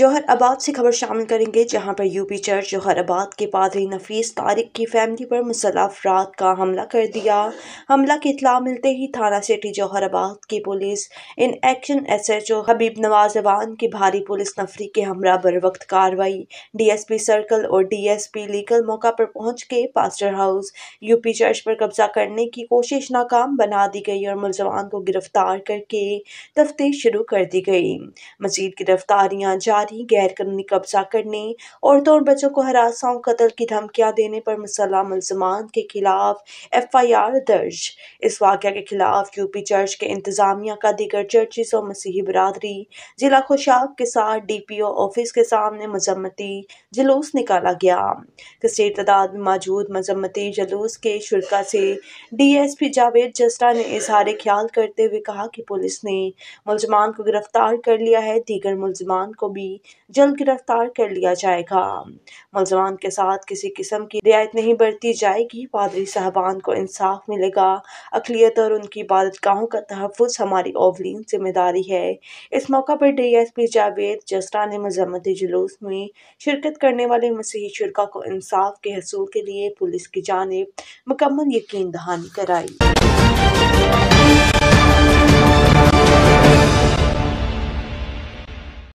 जौहर आबाद से खबर शामिल करेंगे जहां पर यूपी चर्च जौहर आबाद के पादरी नफीस तारिक की फैमिली पर मुसल अफराद का हमला कर दिया हमला की इतला मिलते ही थाना सिटी जौहर आबाद की police in action S H O Habib Nawaz जवान की भारी पुलिस नफरी के हमरा बर वक्त कार्रवाई डीएसपी सर्कल और डीएसपी लीगल मौका पर पहुंच के पास्टर हाउस यूपी चर्च पर कब्जा करने की कोशिश नाकाम बना दी गई और मुलजमान को गिरफ्तार करके तफ्तीश शुरू कर दी गई मजीद गिरफ्तारियाँ जारी साथ गैर कानूनी कब्जा करने औरतों और बच्चों को हरासा और कत्ल की धमकियां देने पर मुसलह मुलजमान के खिलाफ एफ आई आर दर्ज इस वाक़ के खिलाफ यूपी चर्च के इंतजामिया का दिगर चर्चिस और मसीही बरदरी जिला खुशाब के साथ डी पी ओ ऑफिस के सामने मजम्मती जुलूस निकाला गया किसी तादाद में मौजूद मजम्मती जुलूस के शुरा से D S P Javed Jasta ने इजहार ख्याल करते हुए कहा कि पुलिस ने मुलजमान को गिरफ्तार कर लिया है दीगर मुलजमान को भी भी जल्द गिरफ्तार कर लिया जाएगा मुलजमान के साथ किसी किस्म की रियायत नहीं बरती जाएगी पादरी साहबान को इंसाफ मिलेगा अकलीत और उनकी गाहों का तहफ़ हमारी ओवलिन जिम्मेदारी है इस मौका पर D S P Javed Jasra ने मजम्मत जुलूस में शिरकत करने वाले मसीही शुरा को इंसाफ के हसूल के लिए पुलिस की जानब मुकम्मल यकीन दहानी कराई